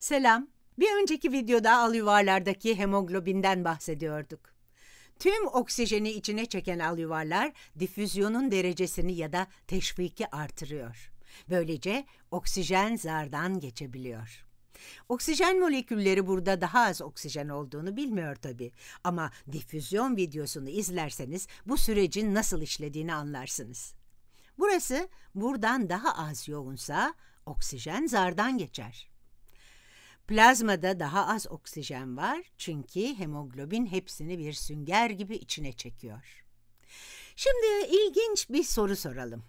Selam. Bir önceki videoda al yuvarlardaki hemoglobinden bahsediyorduk. Tüm oksijeni içine çeken al yuvarlar difüzyonun derecesini ya da teşviki artırıyor. Böylece oksijen zardan geçebiliyor. Oksijen molekülleri burada daha az oksijen olduğunu bilmiyor tabi ama difüzyon videosunu izlerseniz bu sürecin nasıl işlediğini anlarsınız. Burası buradan daha az yoğunsa oksijen zardan geçer. Plazmada daha az oksijen var çünkü hemoglobin hepsini bir sünger gibi içine çekiyor. Şimdi ilginç bir soru soralım.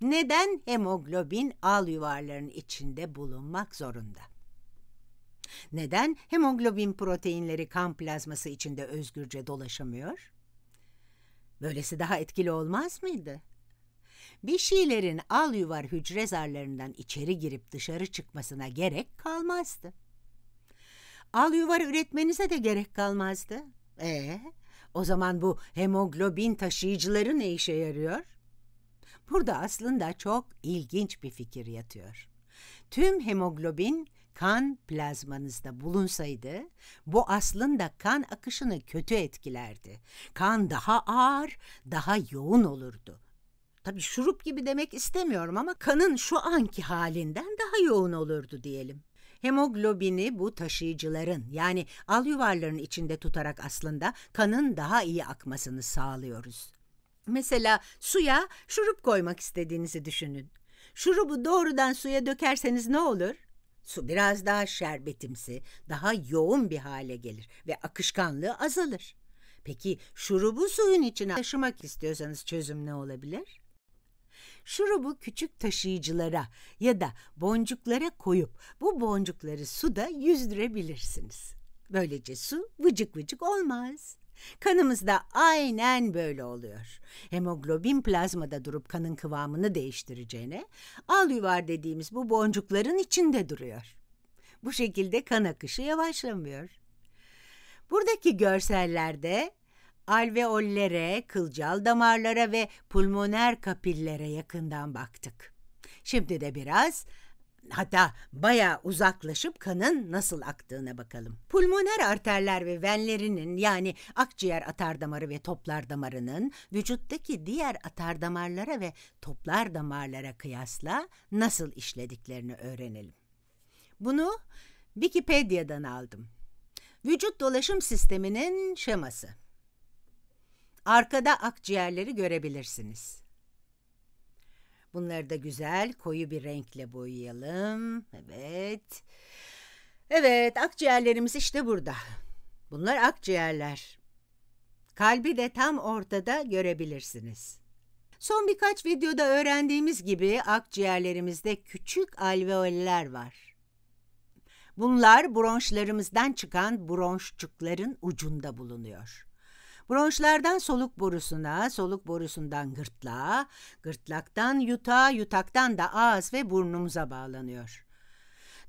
Neden hemoglobin al yuvarların içinde bulunmak zorunda? Neden hemoglobin proteinleri kan plazması içinde özgürce dolaşamıyor? Böylesi daha etkili olmaz mıydı? Bir şeylerin al yuvar hücre zarlarından içeri girip dışarı çıkmasına gerek kalmazdı al yuvarı üretmenize de gerek kalmazdı. Ee, o zaman bu hemoglobin taşıyıcıları ne işe yarıyor? Burada aslında çok ilginç bir fikir yatıyor. Tüm hemoglobin kan plazmanızda bulunsaydı bu aslında kan akışını kötü etkilerdi. Kan daha ağır, daha yoğun olurdu. Tabi şurup gibi demek istemiyorum ama kanın şu anki halinden daha yoğun olurdu diyelim. Hemoglobini bu taşıyıcıların yani al yuvarların içinde tutarak aslında kanın daha iyi akmasını sağlıyoruz. Mesela suya şurup koymak istediğinizi düşünün. Şurubu doğrudan suya dökerseniz ne olur? Su biraz daha şerbetimsi, daha yoğun bir hale gelir ve akışkanlığı azalır. Peki şurubu suyun içine taşımak istiyorsanız çözüm ne olabilir? Şurubu küçük taşıyıcılara ya da boncuklara koyup bu boncukları suda yüzdürebilirsiniz. Böylece su vıcık vıcık olmaz. Kanımızda aynen böyle oluyor. Hemoglobin plazmada durup kanın kıvamını değiştireceğine, al yuvar dediğimiz bu boncukların içinde duruyor. Bu şekilde kan akışı yavaşlamıyor. Buradaki görsellerde alveollere, kılcal damarlara ve pulmoner kapillere yakından baktık. Şimdi de biraz hatta baya uzaklaşıp kanın nasıl aktığına bakalım. Pulmoner arterler ve venlerinin yani akciğer atardamarı ve toplar damarının vücuttaki diğer atardamarlara ve toplar damarlara kıyasla nasıl işlediklerini öğrenelim. Bunu Wikipedia'dan aldım. Vücut dolaşım sisteminin şeması. Arkada akciğerleri görebilirsiniz. Bunları da güzel koyu bir renkle boyayalım. Evet. Evet akciğerlerimiz işte burada. Bunlar akciğerler. Kalbi de tam ortada görebilirsiniz. Son birkaç videoda öğrendiğimiz gibi akciğerlerimizde küçük alveoller var. Bunlar bronşlarımızdan çıkan bronşçukların ucunda bulunuyor. Bronşlardan soluk borusuna, soluk borusundan gırtlağa, gırtlaktan yutağa, yutaktan da ağız ve burnumuza bağlanıyor.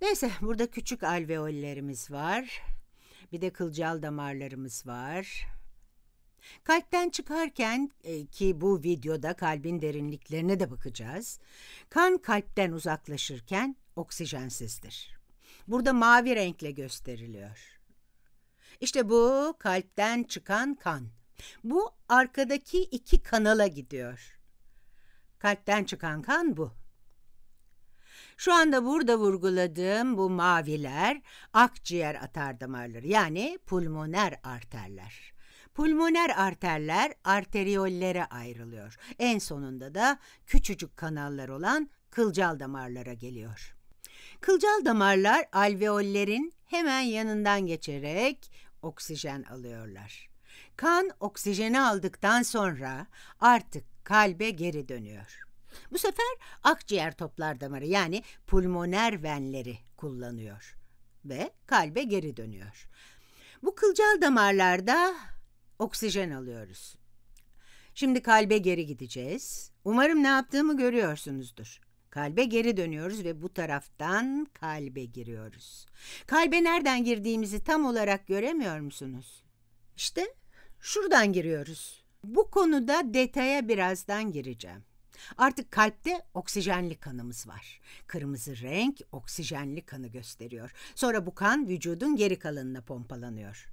Neyse burada küçük alveollerimiz var. Bir de kılcal damarlarımız var. Kalpten çıkarken e, ki bu videoda kalbin derinliklerine de bakacağız. Kan kalpten uzaklaşırken oksijensizdir. Burada mavi renkle gösteriliyor. İşte bu kalpten çıkan kan. Bu arkadaki iki kanala gidiyor. Kalpten çıkan kan bu. Şu anda burada vurguladığım bu maviler akciğer atardamarları yani pulmoner arterler. Pulmoner arterler arteriyollere ayrılıyor. En sonunda da küçücük kanallar olan kılcal damarlara geliyor. Kılcal damarlar alveollerin hemen yanından geçerek oksijen alıyorlar. Kan oksijeni aldıktan sonra artık kalbe geri dönüyor. Bu sefer akciğer toplar damarı yani pulmoner venleri kullanıyor ve kalbe geri dönüyor. Bu kılcal damarlarda oksijen alıyoruz. Şimdi kalbe geri gideceğiz. Umarım ne yaptığımı görüyorsunuzdur. Kalbe geri dönüyoruz ve bu taraftan kalbe giriyoruz. Kalbe nereden girdiğimizi tam olarak göremiyor musunuz? İşte şuradan giriyoruz. Bu konuda detaya birazdan gireceğim. Artık kalpte oksijenli kanımız var. Kırmızı renk oksijenli kanı gösteriyor. Sonra bu kan vücudun geri kalanına pompalanıyor.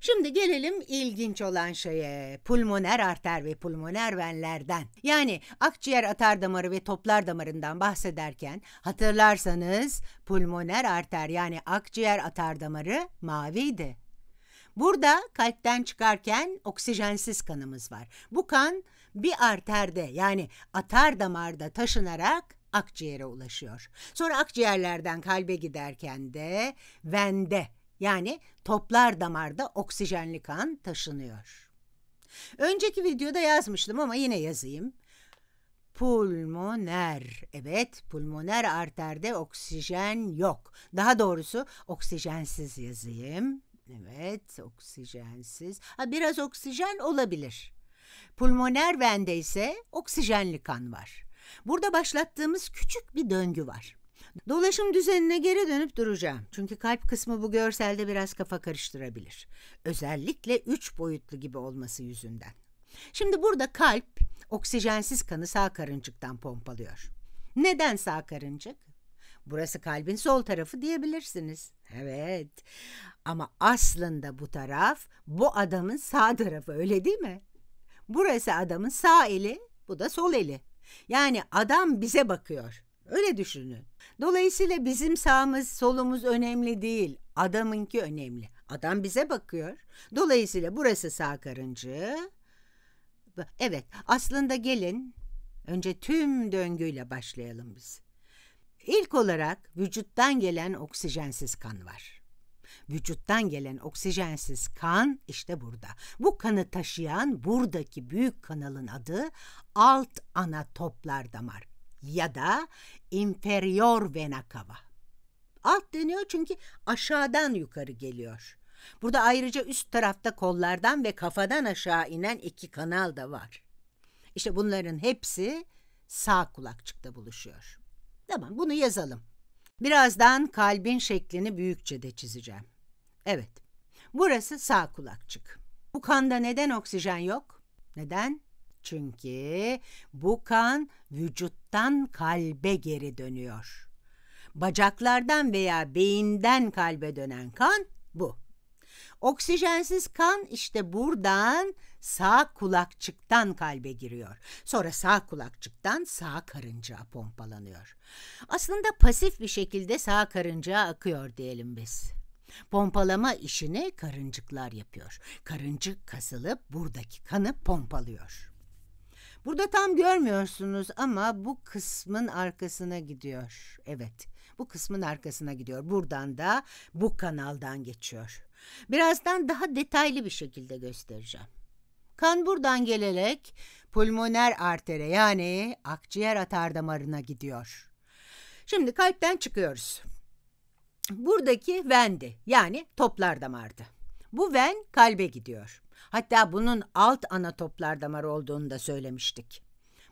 Şimdi gelelim ilginç olan şeye. Pulmoner arter ve pulmoner venlerden yani akciğer atar damarı ve toplar damarından bahsederken hatırlarsanız pulmoner arter yani akciğer atar damarı maviydi. Burada kalpten çıkarken oksijensiz kanımız var. Bu kan bir arterde yani atar damarda taşınarak akciğere ulaşıyor. Sonra akciğerlerden kalbe giderken de vende yani toplar damarda oksijenli kan taşınıyor. Önceki videoda yazmıştım ama yine yazayım. Pulmoner. Evet, pulmoner arterde oksijen yok. Daha doğrusu oksijensiz yazayım. Evet, oksijensiz. Ha, biraz oksijen olabilir. Pulmoner vende ise oksijenli kan var. Burada başlattığımız küçük bir döngü var. Dolaşım düzenine geri dönüp duracağım. Çünkü kalp kısmı bu görselde biraz kafa karıştırabilir. Özellikle üç boyutlu gibi olması yüzünden. Şimdi burada kalp oksijensiz kanı sağ karıncıktan pompalıyor. Neden sağ karıncık? Burası kalbin sol tarafı diyebilirsiniz. Evet. Ama aslında bu taraf bu adamın sağ tarafı öyle değil mi? Burası adamın sağ eli, bu da sol eli. Yani adam bize bakıyor. Öyle düşünün. Dolayısıyla bizim sağımız solumuz önemli değil. Adamınki önemli. Adam bize bakıyor. Dolayısıyla burası sağ karıncı. Evet aslında gelin önce tüm döngüyle başlayalım biz. İlk olarak vücuttan gelen oksijensiz kan var. Vücuttan gelen oksijensiz kan işte burada. Bu kanı taşıyan buradaki büyük kanalın adı alt ana toplar damar ya da inferior vena cava. Alt deniyor çünkü aşağıdan yukarı geliyor. Burada ayrıca üst tarafta kollardan ve kafadan aşağı inen iki kanal da var. İşte bunların hepsi sağ kulakçıkta buluşuyor. Tamam bunu yazalım. Birazdan kalbin şeklini büyükçe de çizeceğim. Evet. Burası sağ kulakçık. Bu kanda neden oksijen yok? Neden? Çünkü bu kan vücuttan kalbe geri dönüyor. Bacaklardan veya beyinden kalbe dönen kan bu. Oksijensiz kan işte buradan sağ kulakçıktan kalbe giriyor. Sonra sağ kulakçıktan sağ karıncağa pompalanıyor. Aslında pasif bir şekilde sağ karıncaya akıyor diyelim biz. Pompalama işini karıncıklar yapıyor. Karıncık kasılıp buradaki kanı pompalıyor. Burada tam görmüyorsunuz ama bu kısmın arkasına gidiyor. Evet bu kısmın arkasına gidiyor. Buradan da bu kanaldan geçiyor. Birazdan daha detaylı bir şekilde göstereceğim. Kan buradan gelerek pulmoner artere yani akciğer atar damarına gidiyor. Şimdi kalpten çıkıyoruz. Buradaki vendi yani toplar damardı. Bu ven kalbe gidiyor. Hatta bunun alt ana toplar damar olduğunu da söylemiştik.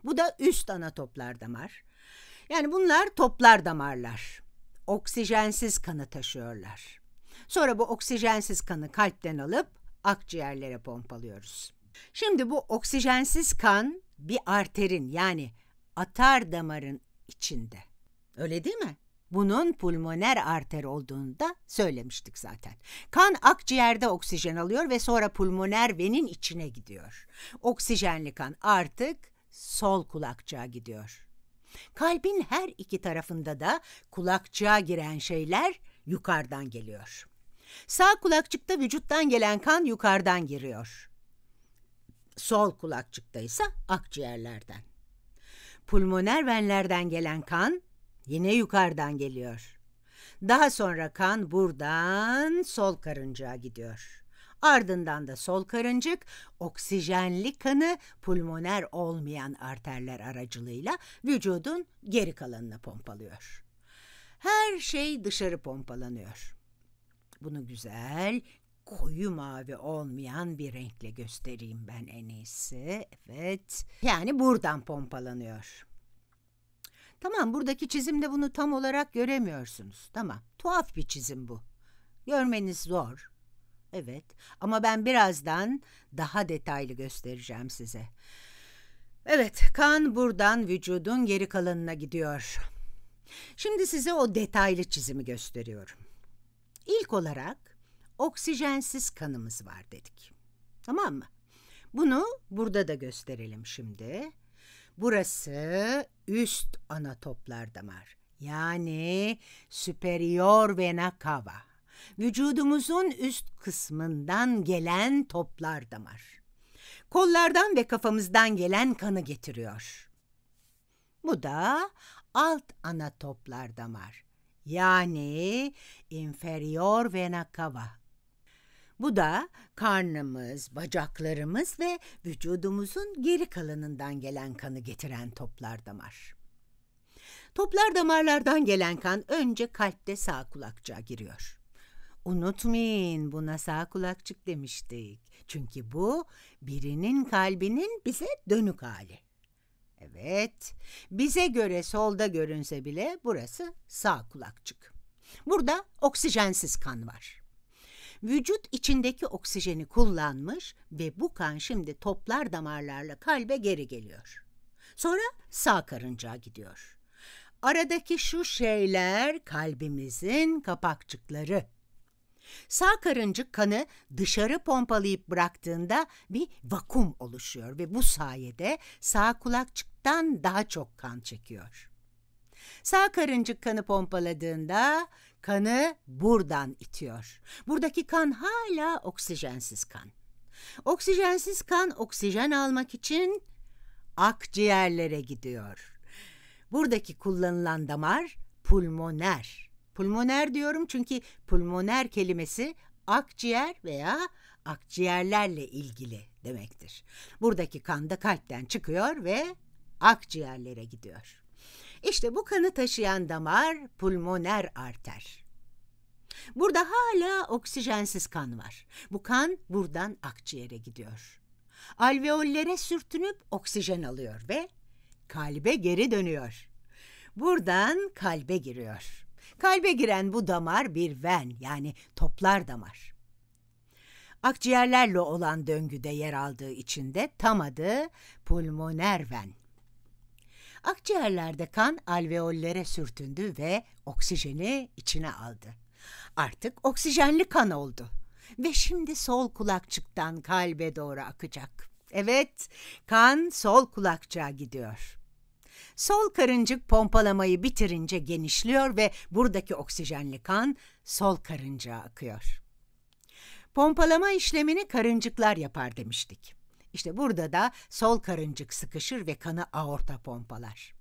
Bu da üst ana toplar damar. Yani bunlar toplar damarlar. Oksijensiz kanı taşıyorlar. Sonra bu oksijensiz kanı kalpten alıp akciğerlere pompalıyoruz. Şimdi bu oksijensiz kan bir arterin yani atar damarın içinde. Öyle değil mi? Bunun pulmoner arter olduğunu da söylemiştik zaten. Kan akciğerde oksijen alıyor ve sonra pulmoner venin içine gidiyor. Oksijenli kan artık sol kulakçığa gidiyor. Kalbin her iki tarafında da kulakçığa giren şeyler yukarıdan geliyor. Sağ kulakçıkta vücuttan gelen kan yukarıdan giriyor. Sol kulakçıkta ise akciğerlerden. Pulmoner venlerden gelen kan Yine yukarıdan geliyor. Daha sonra kan buradan sol karıncaya gidiyor. Ardından da sol karıncık oksijenli kanı pulmoner olmayan arterler aracılığıyla vücudun geri kalanına pompalıyor. Her şey dışarı pompalanıyor. Bunu güzel, koyu mavi olmayan bir renkle göstereyim ben en iyisi. Evet. Yani buradan pompalanıyor. Tamam buradaki çizimde bunu tam olarak göremiyorsunuz. Tamam tuhaf bir çizim bu. Görmeniz zor. Evet ama ben birazdan daha detaylı göstereceğim size. Evet kan buradan vücudun geri kalanına gidiyor. Şimdi size o detaylı çizimi gösteriyorum. İlk olarak oksijensiz kanımız var dedik. Tamam mı? Bunu burada da gösterelim şimdi. Burası üst ana toplar damar. Yani superior vena cava. Vücudumuzun üst kısmından gelen toplar damar. Kollardan ve kafamızdan gelen kanı getiriyor. Bu da alt ana toplar damar. Yani inferior vena cava bu da karnımız, bacaklarımız ve vücudumuzun geri kalanından gelen kanı getiren toplar damar. Toplar damarlardan gelen kan önce kalpte sağ kulakça giriyor. Unutmayın buna sağ kulakçık demiştik. Çünkü bu birinin kalbinin bize dönük hali. Evet, bize göre solda görünse bile burası sağ kulakçık. Burada oksijensiz kan var vücut içindeki oksijeni kullanmış ve bu kan şimdi toplar damarlarla kalbe geri geliyor. Sonra sağ karıncağa gidiyor. Aradaki şu şeyler kalbimizin kapakçıkları. Sağ karıncık kanı dışarı pompalayıp bıraktığında bir vakum oluşuyor ve bu sayede sağ kulakçıktan daha çok kan çekiyor. Sağ karıncık kanı pompaladığında Kanı buradan itiyor. Buradaki kan hala oksijensiz kan. Oksijensiz kan oksijen almak için akciğerlere gidiyor. Buradaki kullanılan damar pulmoner. Pulmoner diyorum çünkü pulmoner kelimesi akciğer veya akciğerlerle ilgili demektir. Buradaki kan da kalpten çıkıyor ve akciğerlere gidiyor. İşte bu kanı taşıyan damar pulmoner arter. Burada hala oksijensiz kan var. Bu kan buradan akciğere gidiyor. Alveollere sürtünüp oksijen alıyor ve kalbe geri dönüyor. Buradan kalbe giriyor. Kalbe giren bu damar bir ven yani toplar damar. Akciğerlerle olan döngüde yer aldığı için de tam adı pulmoner ven. Akciğerlerde kan alveollere sürtündü ve oksijeni içine aldı. Artık oksijenli kan oldu ve şimdi sol kulakçıktan kalbe doğru akacak. Evet, kan sol kulakçığa gidiyor. Sol karıncık pompalamayı bitirince genişliyor ve buradaki oksijenli kan sol karıncığa akıyor. Pompalama işlemini karıncıklar yapar demiştik. İşte burada da sol karıncık sıkışır ve kanı aorta pompalar.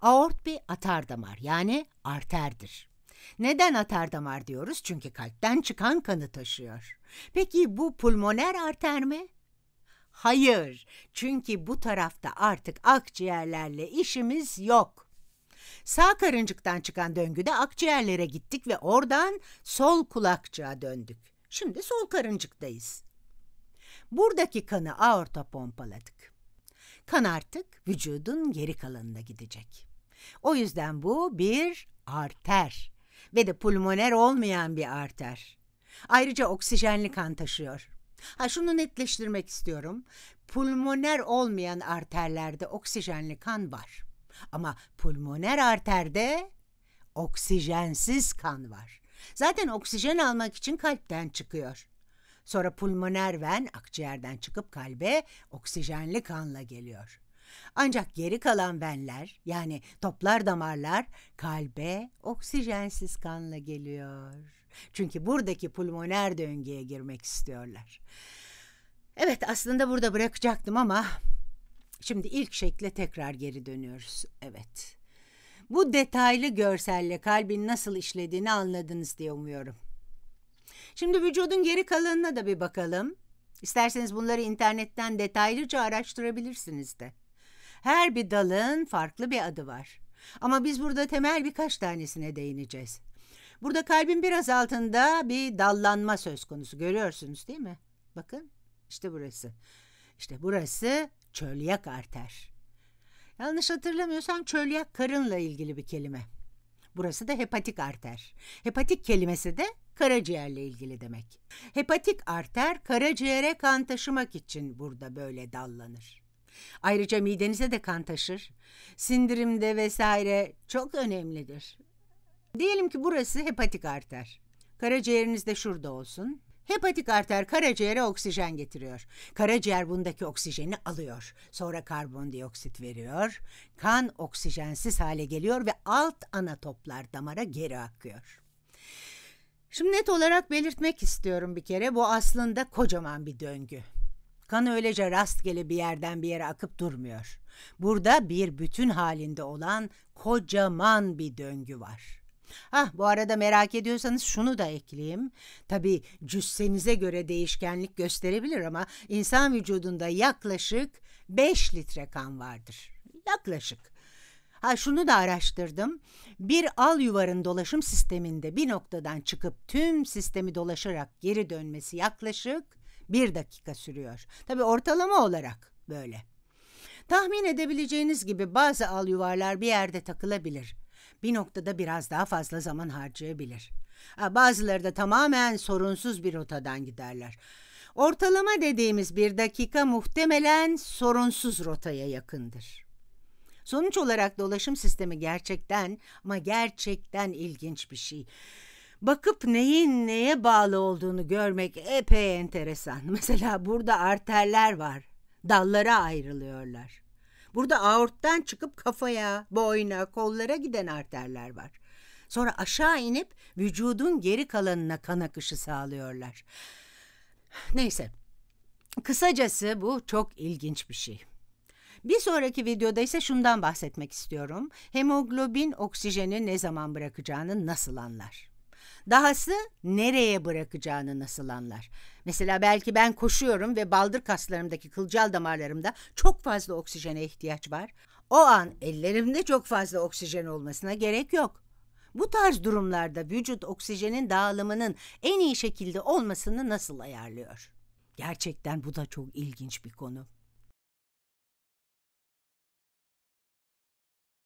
Aort bir atar damar yani arterdir. Neden atar damar diyoruz? Çünkü kalpten çıkan kanı taşıyor. Peki bu pulmoner arter mi? Hayır. Çünkü bu tarafta artık akciğerlerle işimiz yok. Sağ karıncıktan çıkan döngüde akciğerlere gittik ve oradan sol kulakçığa döndük. Şimdi sol karıncıktayız. Buradaki kanı aorta pompaladık. Kan artık vücudun geri kalanına gidecek. O yüzden bu bir arter ve de pulmoner olmayan bir arter. Ayrıca oksijenli kan taşıyor. Ha şunu netleştirmek istiyorum. Pulmoner olmayan arterlerde oksijenli kan var. Ama pulmoner arterde oksijensiz kan var. Zaten oksijen almak için kalpten çıkıyor. Sonra pulmoner ven akciğerden çıkıp kalbe oksijenli kanla geliyor. Ancak geri kalan venler yani toplar damarlar kalbe oksijensiz kanla geliyor. Çünkü buradaki pulmoner döngüye girmek istiyorlar. Evet aslında burada bırakacaktım ama şimdi ilk şekle tekrar geri dönüyoruz. Evet. Bu detaylı görselle kalbin nasıl işlediğini anladınız diye umuyorum. Şimdi vücudun geri kalanına da bir bakalım. İsterseniz bunları internetten detaylıca araştırabilirsiniz de. Her bir dalın farklı bir adı var. Ama biz burada temel birkaç tanesine değineceğiz. Burada kalbin biraz altında bir dallanma söz konusu. Görüyorsunuz değil mi? Bakın işte burası. İşte burası çölyak arter. Yanlış hatırlamıyorsam çölyak karınla ilgili bir kelime. Burası da hepatik arter. Hepatik kelimesi de karaciğerle ilgili demek. Hepatik arter karaciğere kan taşımak için burada böyle dallanır. Ayrıca midenize de kan taşır. Sindirimde vesaire çok önemlidir. Diyelim ki burası hepatik arter. Karaciğeriniz de şurada olsun. Hepatik arter karaciğere oksijen getiriyor. Karaciğer bundaki oksijeni alıyor. Sonra karbondioksit veriyor. Kan oksijensiz hale geliyor ve alt ana toplar damara geri akıyor. Şimdi net olarak belirtmek istiyorum bir kere bu aslında kocaman bir döngü. Kan öylece rastgele bir yerden bir yere akıp durmuyor. Burada bir bütün halinde olan kocaman bir döngü var. Ah bu arada merak ediyorsanız şunu da ekleyeyim. Tabi cüssenize göre değişkenlik gösterebilir ama insan vücudunda yaklaşık 5 litre kan vardır. Yaklaşık. Ha şunu da araştırdım. Bir al yuvarın dolaşım sisteminde bir noktadan çıkıp tüm sistemi dolaşarak geri dönmesi yaklaşık bir dakika sürüyor. Tabi ortalama olarak böyle. Tahmin edebileceğiniz gibi bazı al yuvarlar bir yerde takılabilir. Bir noktada biraz daha fazla zaman harcayabilir. Ha, bazıları da tamamen sorunsuz bir rotadan giderler. Ortalama dediğimiz bir dakika muhtemelen sorunsuz rotaya yakındır. Sonuç olarak dolaşım sistemi gerçekten ama gerçekten ilginç bir şey. Bakıp neyin neye bağlı olduğunu görmek epey enteresan. Mesela burada arterler var. Dallara ayrılıyorlar. Burada aorttan çıkıp kafaya, boyna, kollara giden arterler var. Sonra aşağı inip vücudun geri kalanına kan akışı sağlıyorlar. Neyse. Kısacası bu çok ilginç bir şey. Bir sonraki videoda ise şundan bahsetmek istiyorum. Hemoglobin oksijeni ne zaman bırakacağını nasıl anlar? Dahası nereye bırakacağını nasıl anlar? Mesela belki ben koşuyorum ve baldır kaslarımdaki kılcal damarlarımda çok fazla oksijene ihtiyaç var. O an ellerimde çok fazla oksijen olmasına gerek yok. Bu tarz durumlarda vücut oksijenin dağılımının en iyi şekilde olmasını nasıl ayarlıyor? Gerçekten bu da çok ilginç bir konu.